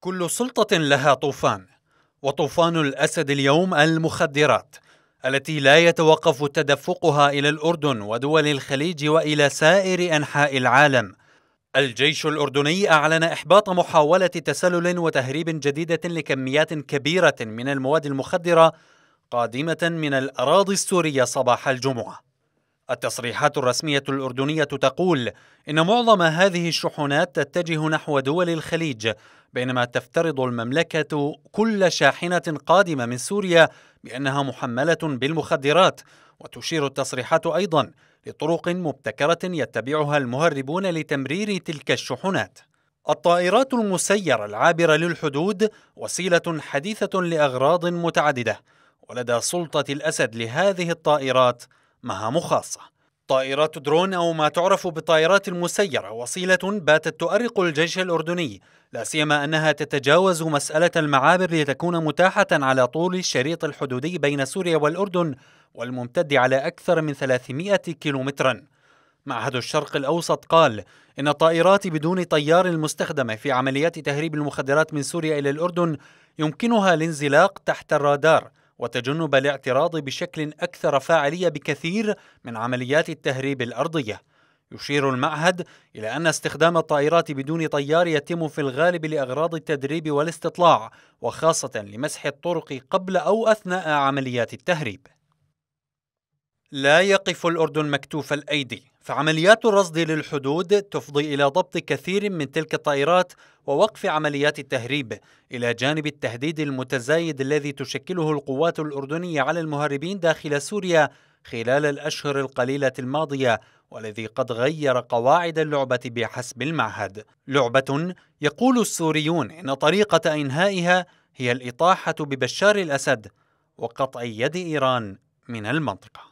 كل سلطة لها طوفان، وطوفان الأسد اليوم المخدرات، التي لا يتوقف تدفقها إلى الأردن ودول الخليج وإلى سائر أنحاء العالم. الجيش الأردني أعلن إحباط محاولة تسلل وتهريب جديدة لكميات كبيرة من المواد المخدرة قادمة من الأراضي السورية صباح الجمعة. التصريحات الرسمية الأردنية تقول إن معظم هذه الشحنات تتجه نحو دول الخليج بينما تفترض المملكة كل شاحنة قادمة من سوريا بأنها محملة بالمخدرات وتشير التصريحات أيضا لطرق مبتكرة يتبعها المهربون لتمرير تلك الشحنات الطائرات المسيرة العابرة للحدود وسيلة حديثة لأغراض متعددة ولدى سلطة الأسد لهذه الطائرات مهام خاصة طائرات درون أو ما تعرف بالطائرات المسيرة وسيلة باتت تؤرق الجيش الأردني لا سيما أنها تتجاوز مسألة المعابر لتكون متاحة على طول الشريط الحدودي بين سوريا والأردن والممتد على أكثر من 300 كيلومتراً معهد الشرق الأوسط قال إن الطائرات بدون طيار المستخدمة في عمليات تهريب المخدرات من سوريا إلى الأردن يمكنها الانزلاق تحت الرادار وتجنب الاعتراض بشكل أكثر فاعلية بكثير من عمليات التهريب الأرضية. يشير المعهد إلى أن استخدام الطائرات بدون طيار يتم في الغالب لأغراض التدريب والاستطلاع، وخاصة لمسح الطرق قبل أو أثناء عمليات التهريب. لا يقف الأردن مكتوف الأيدي فعمليات الرصد للحدود تفضي إلى ضبط كثير من تلك الطائرات ووقف عمليات التهريب إلى جانب التهديد المتزايد الذي تشكله القوات الأردنية على المهربين داخل سوريا خلال الأشهر القليلة الماضية والذي قد غير قواعد اللعبة بحسب المعهد لعبة يقول السوريون إن طريقة إنهائها هي الإطاحة ببشار الأسد وقطع يد إيران من المنطقة